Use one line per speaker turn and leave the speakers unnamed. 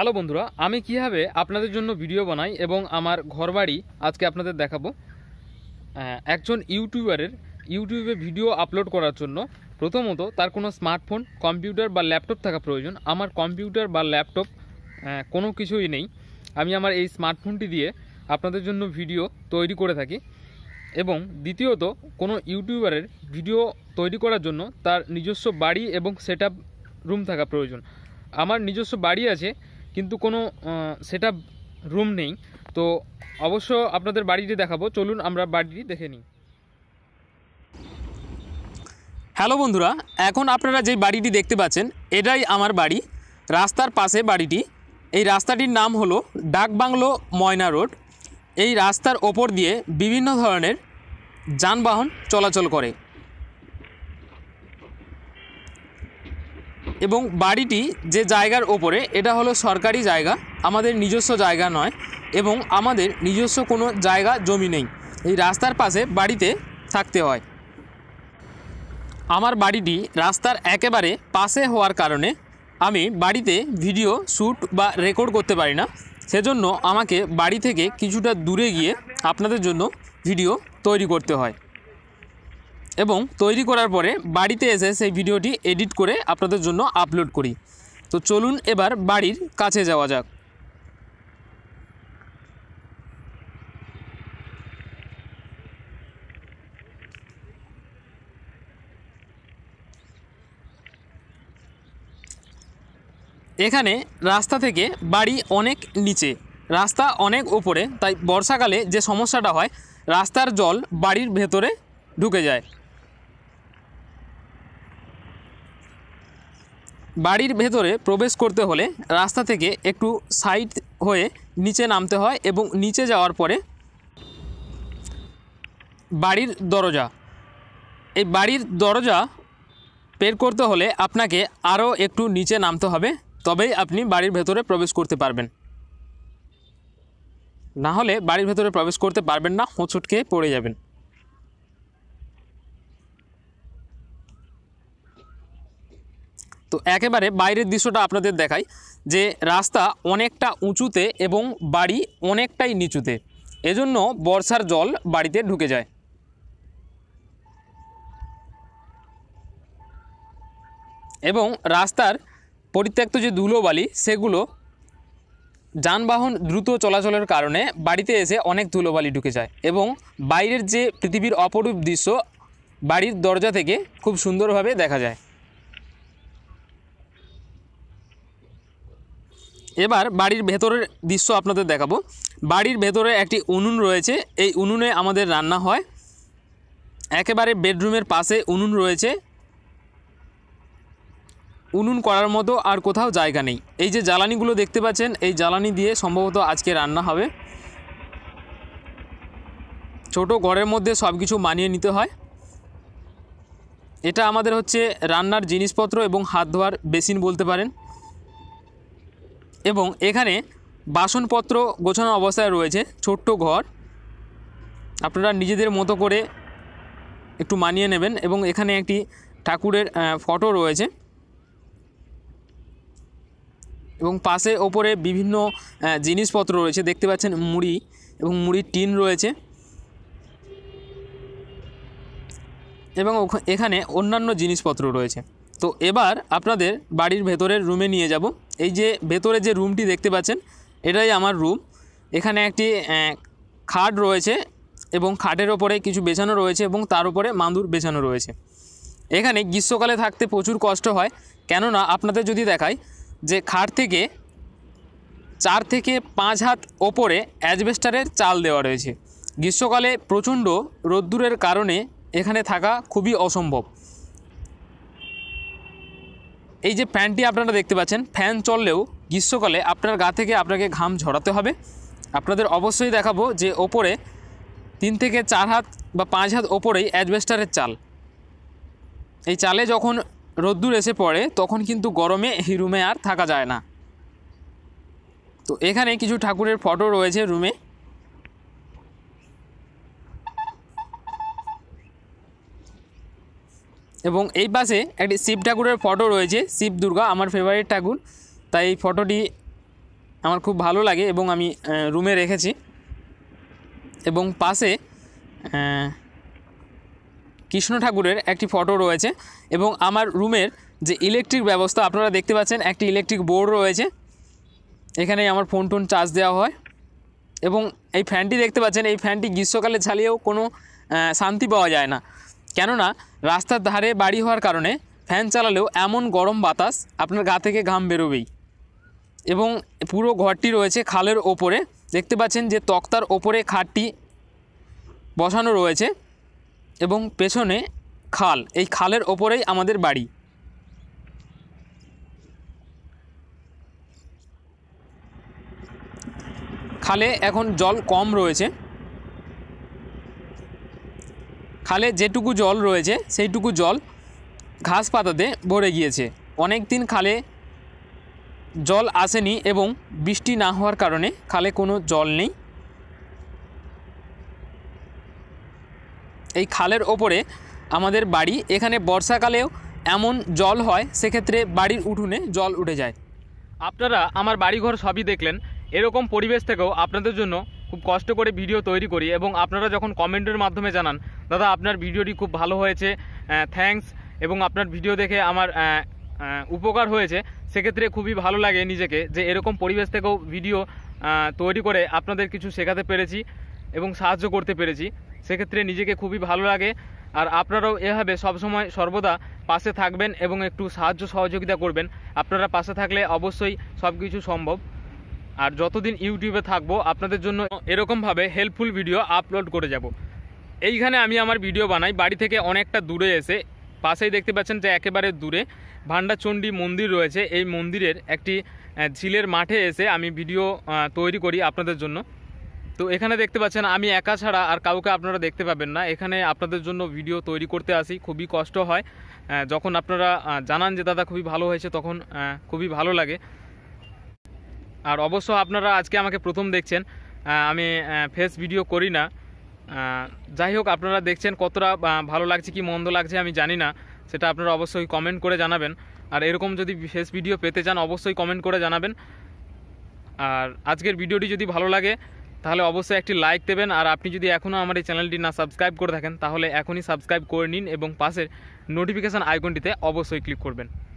Hello বন্ধুরা আমি কীভাবে আপনাদের জন্য ভিডিও বানাই এবং আমার ঘরবাড়ি আজকে আপনাদের দেখাবো একজন ইউটিউবারের ইউটিউবে ভিডিও আপলোড করার জন্য প্রথমত তার কোনো স্মার্টফোন কম্পিউটার বা ল্যাপটপ থাকা প্রয়োজন আমার কম্পিউটার বা ল্যাপটপ কোনো কিছুই নেই আমি আমার এই স্মার্টফোনটি দিয়ে আপনাদের জন্য ভিডিও তৈরি করে থাকি এবং দ্বিতীয়ত কোনো ইউটিউবারের ভিডিও তৈরি করার জন্য তার নিজস্ব বাড়ি এবং সেট রুম থাকা প্রয়োজন আমার নিজস্ব বাড়ি আছে কিন্তু কোনো সেট রুম নেই তো অবশ্য আপনাদের বাড়িটি দেখাবো চলুন আমরা বাড়িটি দেখে নিই হ্যালো বন্ধুরা এখন আপনারা যে বাড়িটি দেখতে পাচ্ছেন এটাই আমার বাড়ি রাস্তার পাশে বাড়িটি এই রাস্তাটির নাম হলো ডাকবাংলো ময়না রোড এই রাস্তার ওপর দিয়ে বিভিন্ন ধরনের যানবাহন চলাচল করে এবং বাড়িটি যে জায়গার ওপরে এটা হলো সরকারি জায়গা আমাদের নিজস্ব জায়গা নয় এবং আমাদের নিজস্ব কোনো জায়গা জমি নেই এই রাস্তার পাশে বাড়িতে থাকতে হয় আমার বাড়িটি রাস্তার একেবারে পাশে হওয়ার কারণে আমি বাড়িতে ভিডিও শ্যুট বা রেকর্ড করতে পারি না সেজন্য আমাকে বাড়ি থেকে কিছুটা দূরে গিয়ে আপনাদের জন্য ভিডিও তৈরি করতে হয় এবং তৈরি করার পরে বাড়িতে এসে সেই ভিডিওটি এডিট করে আপনাদের জন্য আপলোড করি তো চলুন এবার বাড়ির কাছে যাওয়া যাক এখানে রাস্তা থেকে বাড়ি অনেক নিচে রাস্তা অনেক ওপরে তাই বর্ষাকালে যে সমস্যাটা হয় রাস্তার জল বাড়ির ভেতরে ঢুকে যায় বাড়ির ভেতরে প্রবেশ করতে হলে রাস্তা থেকে একটু সাইড হয়ে নিচে নামতে হয় এবং নিচে যাওয়ার পরে বাড়ির দরজা এই বাড়ির দরজা বের করতে হলে আপনাকে আরও একটু নিচে নামতে হবে তবেই আপনি বাড়ির ভেতরে প্রবেশ করতে পারবেন না হলে বাড়ির ভেতরে প্রবেশ করতে পারবেন না হোঁচট খেয়ে পড়ে যাবেন তো একেবারে বাইরের দৃশ্যটা আপনাদের দেখাই যে রাস্তা অনেকটা উঁচুতে এবং বাড়ি অনেকটাই নিচুতে এজন্য বর্ষার জল বাড়িতে ঢুকে যায় এবং রাস্তার পরিত্যক্ত যে ধুলোবালি সেগুলো যানবাহন দ্রুত চলাচলের কারণে বাড়িতে এসে অনেক ধুলোবালি ঢুকে যায় এবং বাইরের যে পৃথিবীর অপরূপ দৃশ্য বাড়ির দরজা থেকে খুব সুন্দরভাবে দেখা যায় এবার বাড়ির ভেতরের দৃশ্য আপনাদের দেখাবো বাড়ির ভেতরে একটি উনুন রয়েছে এই উনুনে আমাদের রান্না হয় একেবারে বেডরুমের পাশে উনুন রয়েছে উনুন করার মতো আর কোথাও জায়গা নেই এই যে জ্বালানিগুলো দেখতে পাচ্ছেন এই জ্বালানি দিয়ে সম্ভবত আজকে রান্না হবে ছোট ঘরের মধ্যে সব কিছু মানিয়ে নিতে হয় এটা আমাদের হচ্ছে রান্নার জিনিসপত্র এবং হাত ধোয়ার বেসিন বলতে পারেন এবং এখানে বাসনপত্র গোছানো অবস্থায় রয়েছে ছোট্ট ঘর আপনারা নিজেদের মতো করে একটু মানিয়ে নেবেন এবং এখানে একটি ঠাকুরের ফটো রয়েছে এবং পাশে ওপরে বিভিন্ন জিনিসপত্র রয়েছে দেখতে পাচ্ছেন মুড়ি এবং মুড়ির টিন রয়েছে এবং এখানে অন্যান্য জিনিসপত্র রয়েছে তো এবার আপনাদের বাড়ির ভেতরের রুমে নিয়ে যাব এই যে ভেতরে যে রুমটি দেখতে পাচ্ছেন এটাই আমার রুম এখানে একটি খাট রয়েছে এবং খাটের ওপরে কিছু বেছানো রয়েছে এবং তার উপরে মাদুর বেছানো রয়েছে এখানে গ্রীষ্মকালে থাকতে প্রচুর কষ্ট হয় কেননা আপনাদের যদি দেখায় যে খাট থেকে চার থেকে পাঁচ হাত ওপরে অ্যাজবেস্টারের চাল দেওয়া রয়েছে গ্রীষ্মকালে প্রচণ্ড রোদ্দুরের কারণে এখানে থাকা খুবই অসম্ভব এই যে ফ্যানটি আপনারা দেখতে পাচ্ছেন ফ্যান চললেও গ্রীষ্মকালে আপনার গা থেকে আপনাকে ঘাম ঝরাতে হবে আপনাদের অবশ্যই দেখাবো যে ওপরে তিন থেকে চার হাত বা পাঁচ হাত ওপরেই অ্যাজবেস্টারের চাল এই চালে যখন রোদ্দুর এসে পড়ে তখন কিন্তু গরমে এই রুমে আর থাকা যায় না তো এখানে কিছু ঠাকুরের ফটো রয়েছে রুমে এবং এই পাশে একটি শিব ঠাকুরের ফটো রয়েছে শিব দুর্গা আমার ফেভারিট ঠাকুর তাই এই ফটোটি আমার খুব ভালো লাগে এবং আমি রুমে রেখেছি এবং পাশে কৃষ্ণ ঠাকুরের একটি ফটো রয়েছে এবং আমার রুমের যে ইলেকট্রিক ব্যবস্থা আপনারা দেখতে পাচ্ছেন একটি ইলেকট্রিক বোর্ড রয়েছে এখানে আমার ফোন টোন চার্জ দেওয়া হয় এবং এই ফ্যানটি দেখতে পাচ্ছেন এই ফ্যানটি গ্রীষ্মকালে ছালিয়েও কোনো শান্তি পাওয়া যায় না কেননা রাস্তার ধারে বাড়ি হওয়ার কারণে ফ্যান চালালেও এমন গরম বাতাস আপনার গা থেকে ঘাম বেরোবেই এবং পুরো ঘরটি রয়েছে খালের ওপরে দেখতে পাচ্ছেন যে তক্তার ওপরে খাটটি বসানো রয়েছে এবং পেছনে খাল এই খালের ওপরেই আমাদের বাড়ি খালে এখন জল কম রয়েছে খালে যেটুকু জল রয়েছে সেইটুকু জল ঘাস পাতাতে ভরে গিয়েছে অনেক দিন খালে জল আসেনি এবং বৃষ্টি না হওয়ার কারণে খালে কোনো জল নেই এই খালের ওপরে আমাদের বাড়ি এখানে বর্ষাকালেও এমন জল হয় সেক্ষেত্রে বাড়ির উঠোনে জল উঠে যায় আপনারা আমার বাড়িঘর সবই দেখলেন এরকম পরিবেশ থেকেও আপনাদের জন্য খুব কষ্ট করে ভিডিও তৈরি করি এবং আপনারা যখন কমেন্টের মাধ্যমে জানান দাদা আপনার ভিডিওটি খুব ভালো হয়েছে থ্যাংকস এবং আপনার ভিডিও দেখে আমার উপকার হয়েছে সেক্ষেত্রে খুবই ভালো লাগে নিজেকে যে এরকম পরিবেশ থেকেও ভিডিও তৈরি করে আপনাদের কিছু শেখাতে পেরেছি এবং সাহায্য করতে পেরেছি সেক্ষেত্রে নিজেকে খুবই ভালো লাগে আর আপনারাও এভাবে সবসময় সর্বদা পাশে থাকবেন এবং একটু সাহায্য সহযোগিতা করবেন আপনারা পাশে থাকলে অবশ্যই সব কিছু সম্ভব আর যতদিন ইউটিউবে থাকবো আপনাদের জন্য এরকমভাবে হেল্পফুল ভিডিও আপলোড করে যাব। এইখানে আমি আমার ভিডিও বানাই বাড়ি থেকে অনেকটা দূরে এসে পাশেই দেখতে পাচ্ছেন যে একেবারে দূরে ভান্ডাচণ্ডী মন্দির রয়েছে এই মন্দিরের একটি ঝিলের মাঠে এসে আমি ভিডিও তৈরি করি আপনাদের জন্য তো এখানে দেখতে পাচ্ছেন আমি একা ছাড়া আর কাউকে আপনারা দেখতে পাবেন না এখানে আপনাদের জন্য ভিডিও তৈরি করতে আসি খুবই কষ্ট হয় যখন আপনারা জানান যে দাদা খুবই ভালো হয়েছে তখন খুবই ভালো লাগে আর অবশ্য আপনারা আজকে আমাকে প্রথম দেখছেন আমি ফেস ভিডিও করি না যাই হোক আপনারা দেখছেন কতটা ভালো লাগছে কি মন্দ লাগছে আমি জানি না সেটা আপনারা অবশ্যই কমেন্ট করে জানাবেন আর এরকম যদি ফেস ভিডিও পেতে চান অবশ্যই কমেন্ট করে জানাবেন আর আজকের ভিডিওটি যদি ভালো লাগে তাহলে অবশ্যই একটি লাইক দেবেন আর আপনি যদি এখনও আমার এই চ্যানেলটি না সাবস্ক্রাইব করে থাকেন তাহলে এখনই সাবস্ক্রাইব করে নিন এবং পাশের নোটিফিকেশান আইকনটিতে অবশ্যই ক্লিক করবেন